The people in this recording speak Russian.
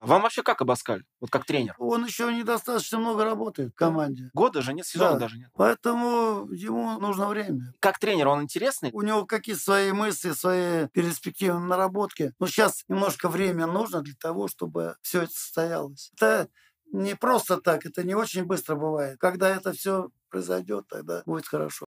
А вам вообще как Абаскаль, вот как тренер? Он еще недостаточно много работает в команде. Года же нет, сезона да. даже нет. Поэтому ему нужно время. Как тренер он интересный? У него какие свои мысли, свои перспективы, наработки. Но сейчас немножко время нужно для того, чтобы все это состоялось. Это не просто так, это не очень быстро бывает. Когда это все произойдет, тогда будет хорошо.